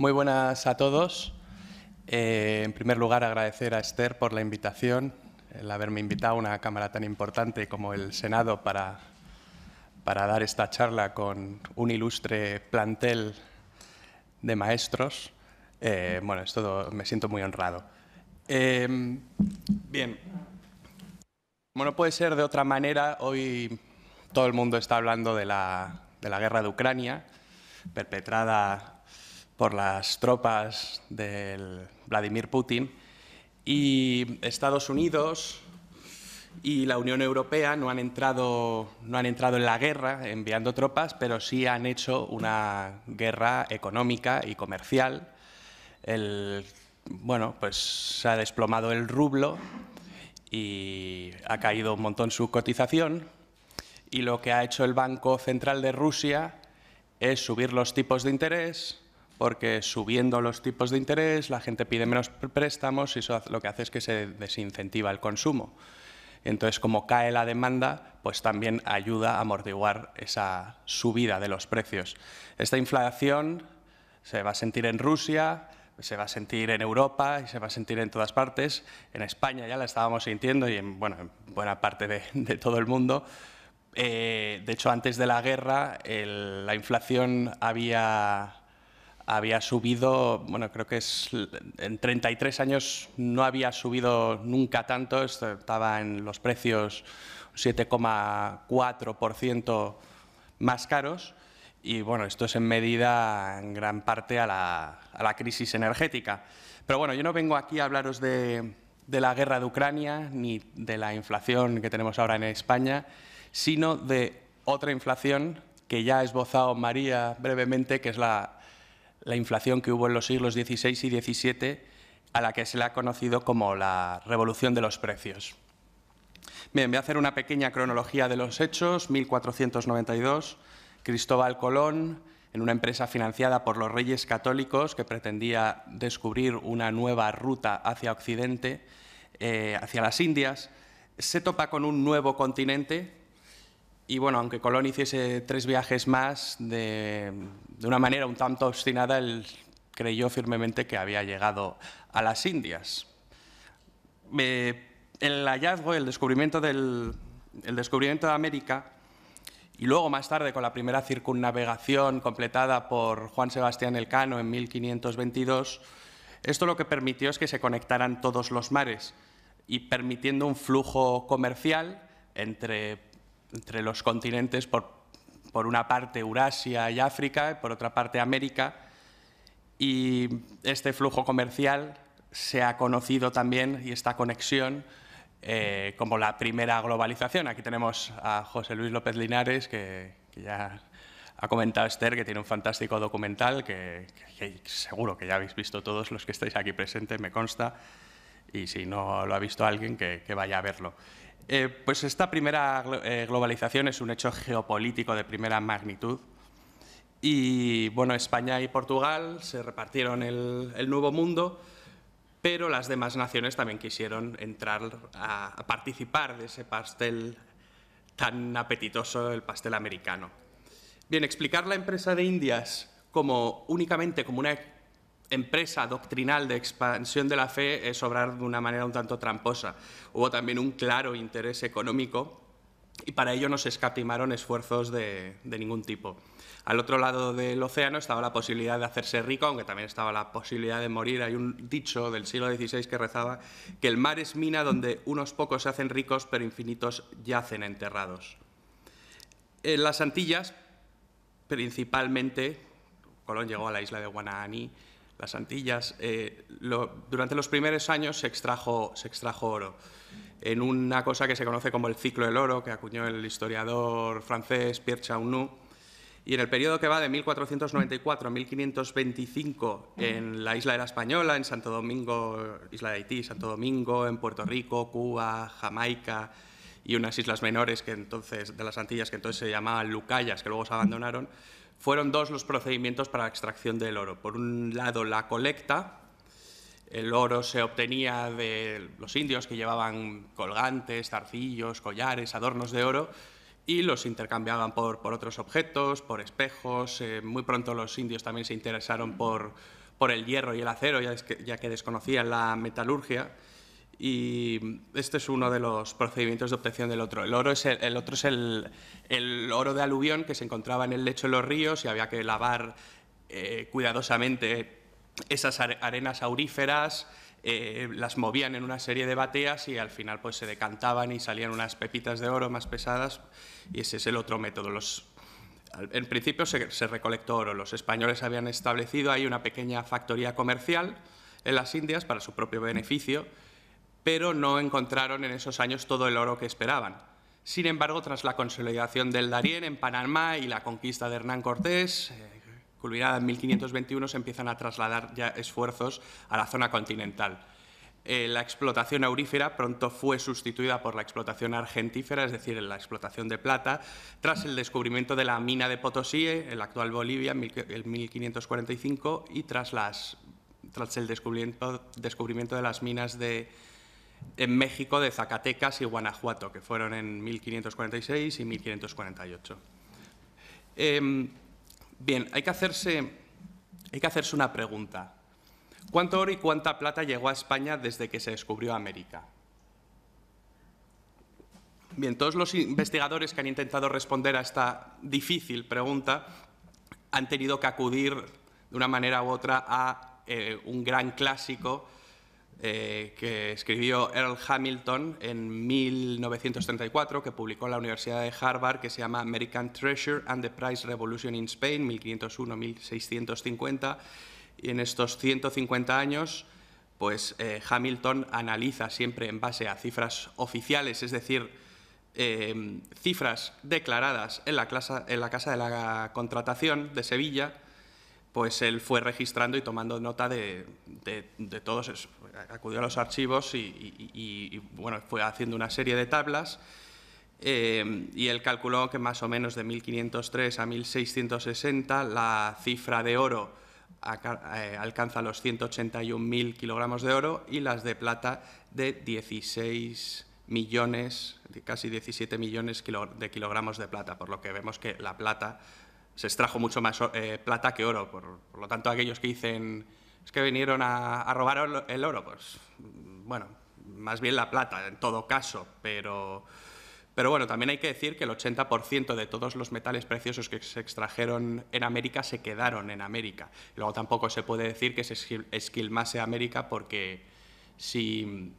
Muy buenas a todos. Eh, en primer lugar, agradecer a Esther por la invitación, el haberme invitado a una Cámara tan importante como el Senado para, para dar esta charla con un ilustre plantel de maestros. Eh, bueno, es todo, me siento muy honrado. Em, bien, como no puede ser de otra manera, hoy todo el mundo está hablando de la, de la guerra de Ucrania, perpetrada por las tropas de Vladimir Putin y Estados Unidos y la Unión Europea no han entrado, no han entrado en la guerra enviando tropas, pero sí han hecho una guerra económica y comercial. bueno, pues se ha desplomado el rublo y ha caído un montón su cotización. Y lo que ha hecho el Banco Central de Rusia es subir los tipos de interés, porque subiendo los tipos de interés la gente pide menos préstamos y eso lo que hace es que se desincentiva el consumo. Entonces, como cae la demanda, pues también ayuda a amortiguar esa subida de los precios. Esta inflación se va a sentir en Rusia, se va a sentir en Europa y se va a sentir en todas partes. En España ya la estábamos sintiendo y en, bueno, buena parte de, todo el mundo. Eh, de hecho, antes de la guerra, la inflación había había subido, bueno, creo que es en 33 años no había subido nunca tanto, estaba en los precios 7,4% más caros y bueno, esto es en medida en gran parte a la, crisis energética. Pero bueno, yo no vengo aquí a hablaros de, de la guerra de Ucrania ni de la inflación que tenemos ahora en España, sino de otra inflación que ya ha esbozado María brevemente, que es la la inflación que hubo en los siglos XVI y XVII, a la que se le ha conocido como la revolución de los precios. Bien, voy a hacer una pequeña cronología de los hechos. 1492, Cristóbal Colón, en una empresa financiada por los reyes católicos que pretendía descubrir una nueva ruta hacia Occidente, eh, hacia las Indias, se topa con un nuevo continente y bueno, aunque Colón hiciese tres viajes más, de, una manera un tanto obstinada, él creyó firmemente que había llegado a las Indias. Eh, el hallazgo, el descubrimiento, del, el descubrimiento de América y luego más tarde con la primera circunnavegación completada por Juan Sebastián Elcano en 1522, esto lo que permitió es que se conectaran todos los mares y permitiendo un flujo comercial entre entre los continentes, por, una parte Eurasia y África, por otra parte América, y este flujo comercial se ha conocido también y esta conexión eh, como la primera globalización. Aquí tenemos a José Luis López Linares, que, ya ha comentado Esther, que tiene un fantástico documental que, seguro que ya habéis visto todos los que estáis aquí presentes, me consta, y si no lo ha visto alguien, que vaya a verlo. Eh, pues esta primera eh, globalización es un hecho geopolítico de primera magnitud. Y bueno, España y Portugal se repartieron el, nuevo mundo, pero las demás naciones también quisieron entrar a, participar de ese pastel tan apetitoso, el pastel americano. Bien, explicar la empresa de Indias como únicamente como una empresa doctrinal de expansión de la fe es obrar de una manera un tanto tramposa. Hubo también un claro interés económico y para ello no se escatimaron esfuerzos de, ningún tipo. Al otro lado del océano estaba la posibilidad de hacerse rico, aunque también estaba la posibilidad de morir. Hay un dicho del siglo XVI que rezaba que el mar es mina donde unos pocos se hacen ricos, pero infinitos yacen enterrados. En las Antillas, principalmente, Colón llegó a la isla de Guanaani, las Antillas, eh, durante los primeros años se extrajo, se extrajo oro en una cosa que se conoce como el ciclo del oro, que acuñó el historiador francés Pierre Chaunou. Y en el periodo que va de 1494 a 1525 en la isla de la Española, en Santo Domingo, isla de Haití, Santo Domingo, en Puerto Rico, Cuba, Jamaica y unas islas menores que entonces, de las Antillas que entonces se llamaban Lucayas, que luego se abandonaron, fueron dos los procedimientos para la extracción del oro. Por un lado, la colecta. El oro se obtenía de los indios que llevaban colgantes, zarcillos, collares, adornos de oro y los intercambiaban por, otros objetos, por espejos. Eh, muy pronto los indios también se interesaron por, el hierro y el acero, ya, ya que desconocían la metalurgia y este es uno de los procedimientos de obtención del otro. El, oro es el, otro es el, oro de aluvión que se encontraba en el lecho de los ríos y había que lavar eh, cuidadosamente esas arenas auríferas, eh, las movían en una serie de bateas y al final pues, se decantaban y salían unas pepitas de oro más pesadas y ese es el otro método. en principio se, se recolectó oro, los españoles habían establecido ahí una pequeña factoría comercial en las Indias para su propio beneficio pero no encontraron en esos años todo el oro que esperaban. Sin embargo, tras la consolidación del Darién en Panamá y la conquista de Hernán Cortés, eh, culminada en 1521, se empiezan a trasladar ya esfuerzos a la zona continental. Eh, la explotación aurífera pronto fue sustituida por la explotación argentífera, es decir, la explotación de plata, tras el descubrimiento de la mina de Potosí, eh, en la actual Bolivia, en 1545, y tras, el descubrimiento de las minas de en México de Zacatecas y Guanajuato, que fueron en 1546 y 1548. Em, bien, hay que, hacerse, una pregunta. ¿Cuánto oro y cuánta plata llegó a España desde que se descubrió América? Bien, todos los investigadores que han intentado responder a esta difícil pregunta han tenido que acudir de una manera u otra a eh, un gran clásico eh, que escribió Earl Hamilton en 1934, que publicó en la Universidad de Harvard, que se llama American Treasure and the Price Revolution in Spain, 1501-1650. Y en estos 150 años, pues eh, Hamilton analiza siempre en base a cifras oficiales, es decir, eh, cifras declaradas en la, en la Casa de la Contratación de Sevilla, pues él fue registrando y tomando nota de, todos Acudió a los archivos y, bueno, fue haciendo una serie de tablas eh, y él calculó que más o menos de 1503 a 1660 la cifra de oro eh, alcanza los 181.000 kilogramos de oro y las de plata de 16 millones, casi 17 millones de kilogramos de plata, por lo que vemos que la plata se extrajo mucho más eh, plata que oro. Por, lo tanto, aquellos que dicen es que vinieron a, robar el oro, pues bueno, más bien la plata en todo caso, pero... Pero bueno, también hay que decir que el 80% de todos los metales preciosos que se extrajeron en América se quedaron en América. Luego tampoco se puede decir que se esquilmase América porque si...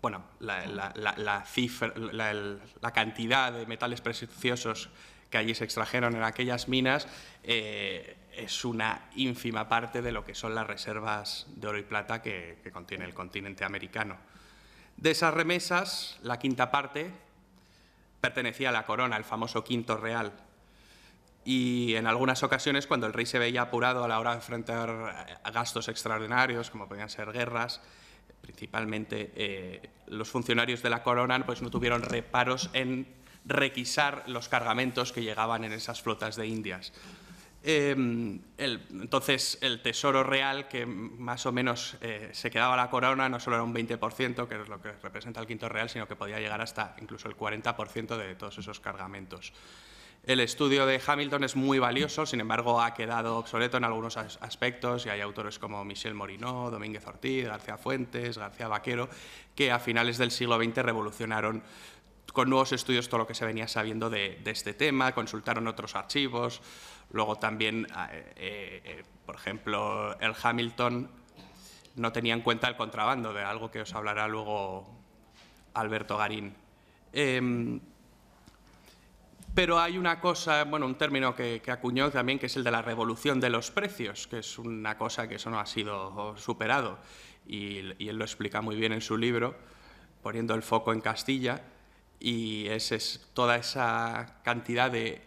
Bueno, la cifra, la cantidad de metales preciosos que allí se extrajeron en aquellas minas eh, es una ínfima parte de lo que son las reservas de oro y plata que, contiene el continente americano. De esas remesas, la quinta parte pertenecía a la corona, el famoso quinto real, y en algunas ocasiones cuando el rey se veía apurado a la hora de enfrentar gastos extraordinarios, como podían ser guerras, principalmente eh, los funcionarios de la corona pues, no tuvieron reparos en requisar los cargamentos que llegaban en esas flotas de Indias. Em, entonces, el tesoro real, que más o menos eh, se quedaba la corona, no solo era un 20%, que es lo que representa el quinto real, sino que podía llegar hasta incluso el 40% de todos esos cargamentos. El estudio de Hamilton es muy valioso, sin embargo, ha quedado obsoleto en algunos aspectos y hay autores como Michel Morinó, Domínguez Ortiz, García Fuentes, García Vaquero, que a finales del siglo XX revolucionaron con nuevos estudios todo lo que se venía sabiendo de, este tema, consultaron otros archivos, luego también, ah, eh, eh, eh, por ejemplo, el Hamilton no tenía en cuenta el contrabando, de algo que os hablará luego Alberto Garín. Em, pero hay una cosa, bueno, un término que, acuñó también, que es el de la revolución de los precios, que es una cosa que eso no ha sido superado, y, y él lo explica muy bien en su libro, poniendo el foco en Castilla, y toda esa cantidad de,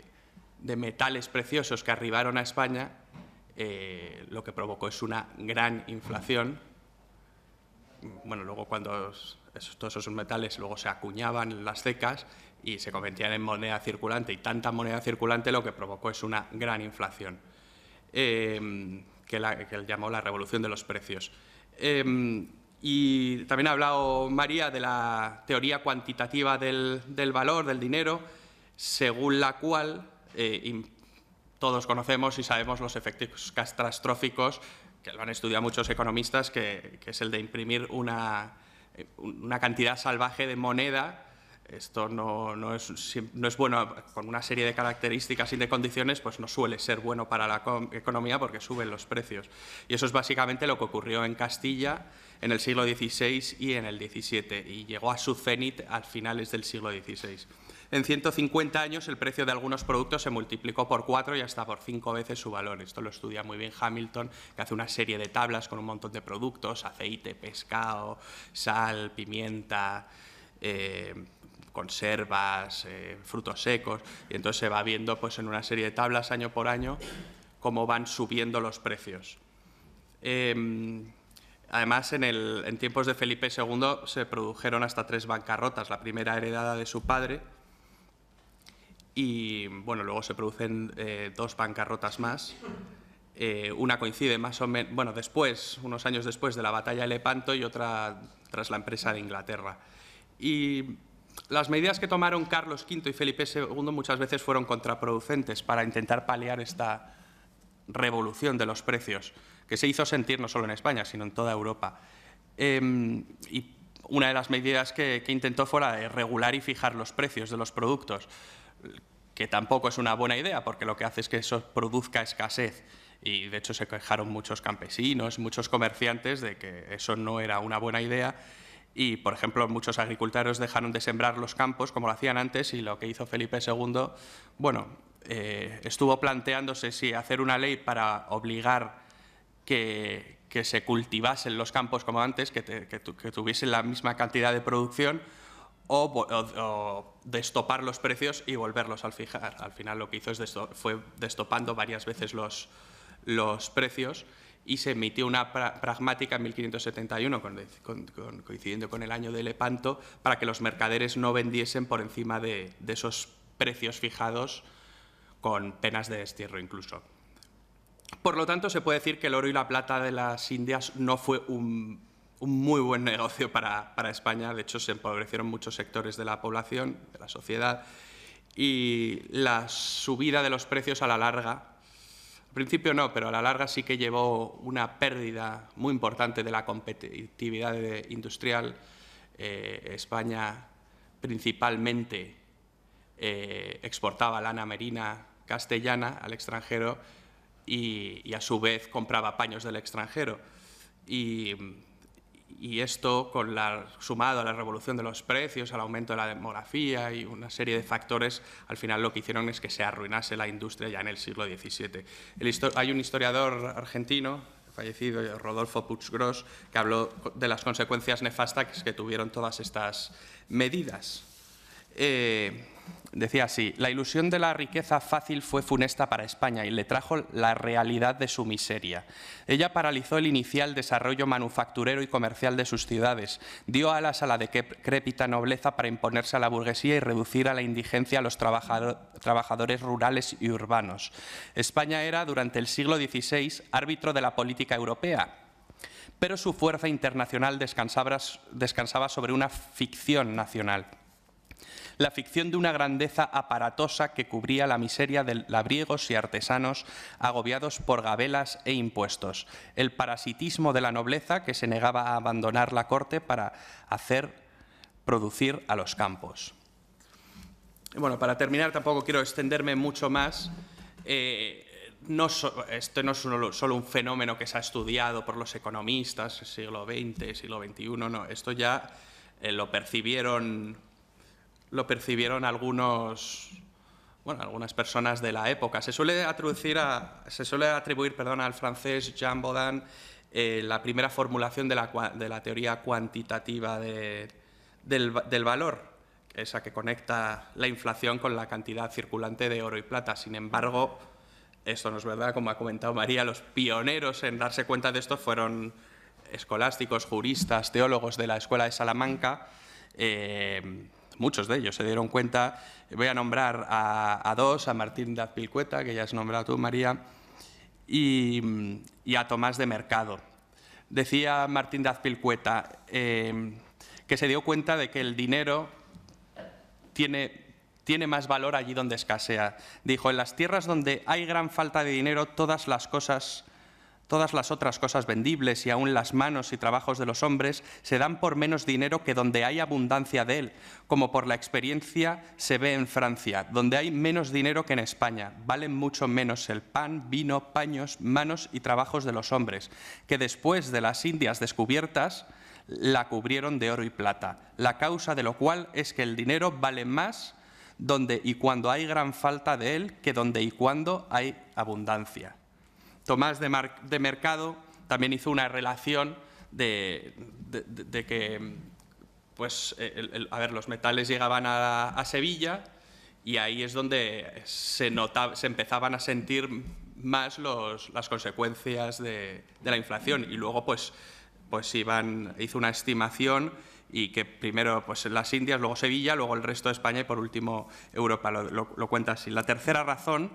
metales preciosos que arribaron a España eh, lo que provocó es una gran inflación. Bueno, luego cuando todos esos metales luego se acuñaban en las cecas y se convertían en moneda circulante y tanta moneda circulante lo que provocó es una gran inflación eh, que, la, llamó la revolución de los precios. Eh, y también ha hablado María de la teoría cuantitativa del, valor, del dinero, según la cual eh, todos conocemos y sabemos los efectos catastróficos, que lo han estudiado muchos economistas, que, es el de imprimir una eh, cantidad salvaje de moneda esto no, no, es, bueno con una serie de características y de condiciones, pues no suele ser bueno para la economía porque suben los precios. Y eso es básicamente lo que ocurrió en Castilla en el siglo XVI y en el XVII, y llegó a su cenit a finales del siglo XVI. En 150 años el precio de algunos productos se multiplicó por cuatro y hasta por cinco veces su valor. Esto lo estudia muy bien Hamilton, que hace una serie de tablas con un montón de productos, aceite, pescado, sal, pimienta, eh, conservas, eh, frutos secos, y entonces se va viendo pues, en una serie de tablas año por año cómo van subiendo los precios. Em, además, en, el, en tiempos de Felipe II se produjeron hasta tres bancarrotas, la primera heredada de su padre, y bueno, luego se producen eh, dos bancarrotas más. Eh, una coincide más o menos, bueno, después, unos años después de la batalla de Lepanto y otra tras la empresa de Inglaterra. Y las medidas que tomaron Carlos V y Felipe II muchas veces fueron contraproducentes para intentar paliar esta revolución de los precios, que se hizo sentir no solo en España, sino en toda Europa. Em, y una de las medidas que, intentó fue de regular y fijar los precios de los productos, que tampoco es una buena idea, porque lo que hace es que eso produzca escasez. Y de hecho se quejaron muchos campesinos, muchos comerciantes de que eso no era una buena idea y, por ejemplo, muchos agricultores dejaron de sembrar los campos como lo hacían antes y lo que hizo Felipe II, bueno, eh, estuvo planteándose si hacer una ley para obligar que, se cultivasen los campos como antes, que, tuviesen la misma cantidad de producción o, destopar los precios y volverlos al fijar. Al final lo que hizo fue destopando varias veces los, los precios y se emitió una pragmática en 1571, coincidiendo con el año de Lepanto, para que los mercaderes no vendiesen por encima de, esos precios fijados con penas de destierro incluso. Por lo tanto, se puede decir que el oro y la plata de las Indias no fue un, muy buen negocio para, para, España. De hecho, se empobrecieron muchos sectores de la población, de la sociedad, y la subida de los precios a la larga al principio no, pero a la larga sí que llevó una pérdida muy importante de la competitividad industrial. Eh, España principalmente eh, exportaba lana merina castellana al extranjero y, a su vez compraba paños del extranjero y esto, con la, sumado a la revolución de los precios, al aumento de la demografía y una serie de factores, al final lo que hicieron es que se arruinase la industria ya en el siglo XVII. hay un historiador argentino, fallecido, Rodolfo Gross, que habló de las consecuencias nefastas que tuvieron todas estas medidas. Eh, decía así, la ilusión de la riqueza fácil fue funesta para España y le trajo la realidad de su miseria. Ella paralizó el inicial desarrollo manufacturero y comercial de sus ciudades, dio alas a la decrépita nobleza para imponerse a la burguesía y reducir a la indigencia a los trabajadores rurales y urbanos. España era, durante el siglo XVI, árbitro de la política europea, pero su fuerza internacional descansaba sobre una ficción nacional la ficción de una grandeza aparatosa que cubría la miseria de labriegos y artesanos agobiados por gabelas e impuestos, el parasitismo de la nobleza que se negaba a abandonar la corte para hacer producir a los campos. Bueno, para terminar tampoco quiero extenderme mucho más. Eh, no esto no es solo un fenómeno que se ha estudiado por los economistas, siglo XX, siglo XXI, no, esto ya eh, lo percibieron lo percibieron algunos, bueno, algunas personas de la época. Se suele, atribuir perdón, al francés Jean Baudin eh, la primera formulación de la, teoría cuantitativa del, valor, esa que conecta la inflación con la cantidad circulante de oro y plata. Sin embargo, esto no es verdad, como ha comentado María, los pioneros en darse cuenta de esto fueron escolásticos, juristas, teólogos de la Escuela de Salamanca. Eh, muchos de ellos se dieron cuenta, voy a nombrar a, dos, a Martín dazpilcueta que ya has nombrado tú, María, y, a Tomás de Mercado. Decía Martín dazpilcueta eh, que se dio cuenta de que el dinero tiene tiene más valor allí donde escasea. Dijo, en las tierras donde hay gran falta de dinero, todas las cosas Todas las otras cosas vendibles y aún las manos y trabajos de los hombres se dan por menos dinero que donde hay abundancia de él, como por la experiencia se ve en Francia, donde hay menos dinero que en España. Valen mucho menos el pan, vino, paños, manos y trabajos de los hombres, que después de las Indias descubiertas la cubrieron de oro y plata, la causa de lo cual es que el dinero vale más donde y cuando hay gran falta de él que donde y cuando hay abundancia. Tomás de, Mercado también hizo una relación de, que pues, eh, a ver, los metales llegaban a, Sevilla y ahí es donde se, notaba, se empezaban a sentir más las consecuencias de, la inflación y luego pues, pues iban, hizo una estimación y que primero pues, las Indias, luego Sevilla, luego el resto de España y por último Europa, lo, lo cuenta así. La tercera razón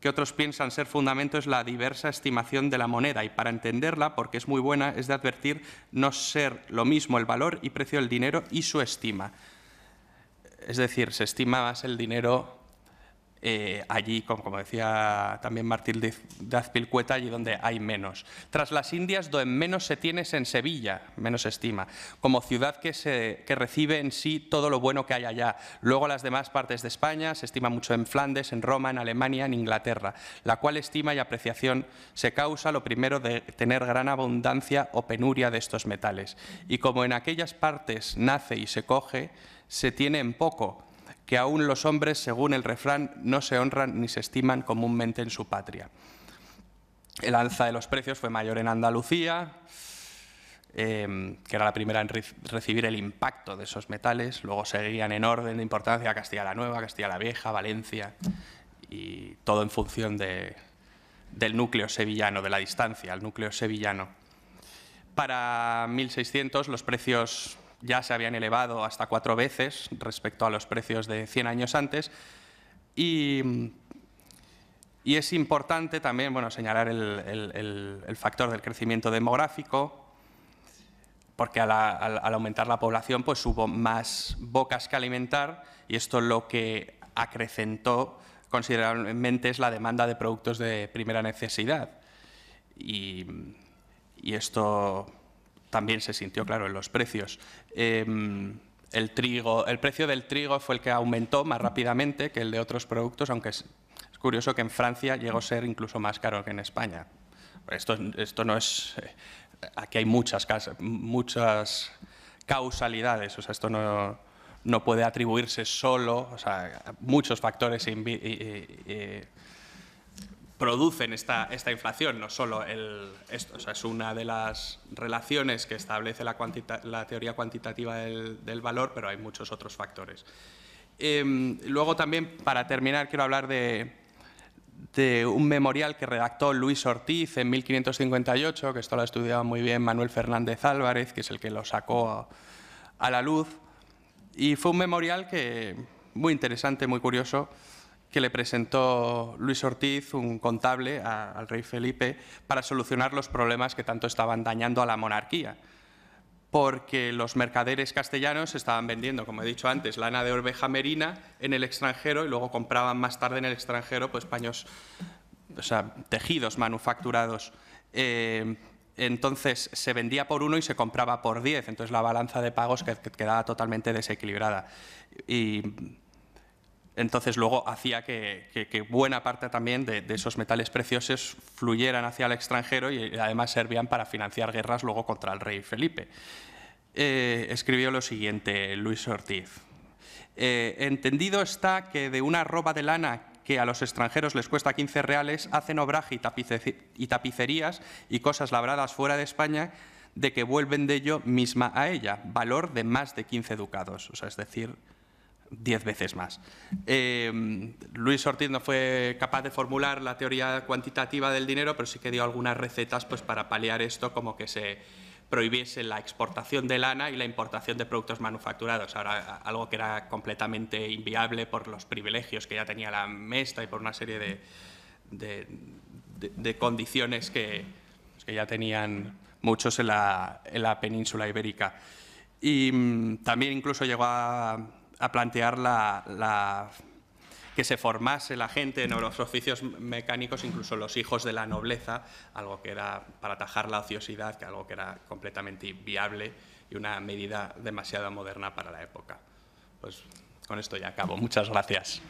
que otros piensan ser fundamento es la diversa estimación de la moneda y para entenderla, porque es muy buena, es de advertir no ser lo mismo el valor y precio del dinero y su estima. Es decir, se estima más el dinero eh, allí, como, decía también Martín de, allí donde hay menos. Tras las Indias, donde menos se tiene es en Sevilla, menos estima, como ciudad que, que recibe en sí todo lo bueno que hay allá. Luego las demás partes de España se estima mucho en Flandes, en Roma, en Alemania, en Inglaterra, la cual estima y apreciación se causa lo primero de tener gran abundancia o penuria de estos metales. Y como en aquellas partes nace y se coge, se tiene en poco, que aún los hombres, según el refrán, no se honran ni se estiman comúnmente en su patria. El alza de los precios fue mayor en Andalucía, em, que era la primera en recibir el impacto de esos metales, luego seguían en orden de importancia Castilla la Nueva, Castilla la Vieja, Valencia, y todo en función del núcleo sevillano, de la distancia al núcleo sevillano. Para 1600 los precios ya se habían elevado hasta cuatro veces respecto a los precios de 100 años antes. Y, es importante también bueno, señalar el, factor del crecimiento demográfico, porque al, aumentar la población pues hubo más bocas que alimentar y esto lo que acrecentó considerablemente es la demanda de productos de primera necesidad. y, y esto también se sintió, claro, en los precios. Em, el, trigo, el precio del trigo fue el que aumentó más rápidamente que el de otros productos, aunque es, curioso que en Francia llegó a ser incluso más caro que en España. Esto, esto no es... Eh, aquí hay muchas, muchas causalidades, o sea, esto no, puede atribuirse solo, o sea, muchos factores producen esta, esta inflación, no solo el, esto, o sea, es una de las relaciones que establece la, teoría cuantitativa del, valor, pero hay muchos otros factores. Em, luego también, para terminar, quiero hablar de, un memorial que redactó Luis Ortiz en 1558, que esto lo ha estudiado muy bien Manuel Fernández Álvarez, que es el que lo sacó a, a la luz, y fue un memorial que, muy interesante, muy curioso, que le presentó Luis Ortiz, un contable, al rey Felipe, para solucionar los problemas que tanto estaban dañando a la monarquía. Porque los mercaderes castellanos estaban vendiendo, como he dicho antes, lana de oveja merina en el extranjero y luego compraban más tarde en el extranjero pues, paños, o sea, tejidos manufacturados. Eh, entonces se vendía por uno y se compraba por diez, entonces la balanza de pagos quedaba totalmente desequilibrada. Y entonces luego hacía que, buena parte también de, esos metales preciosos fluyeran hacia el extranjero y eh, además servían para financiar guerras luego contra el rey Felipe. Eh, escribió lo siguiente Luis Ortiz. Eh, entendido está que de una ropa de lana que a los extranjeros les cuesta 15 reales, hacen obraje y tapicerías y cosas labradas fuera de España de que vuelven de ello misma a ella, valor de más de 15 ducados. O sea, es decir, diez veces más. Em, Luis Ortiz no fue capaz de formular la teoría cuantitativa del dinero, pero sí que dio algunas recetas pues, para paliar esto, como que se prohibiese la exportación de lana y la importación de productos manufacturados, ahora algo que era completamente inviable por los privilegios que ya tenía la Mesta y por una serie de, de, condiciones que, pues, que, ya tenían muchos en la, en la península ibérica. Y mm, también incluso llegó a a plantear la, que se formase la gente en los oficios mecánicos, incluso los hijos de la nobleza, algo que era para atajar la ociosidad, que algo que era completamente viable y una medida demasiado moderna para la época. Pues con esto ya acabo. Muchas gracias.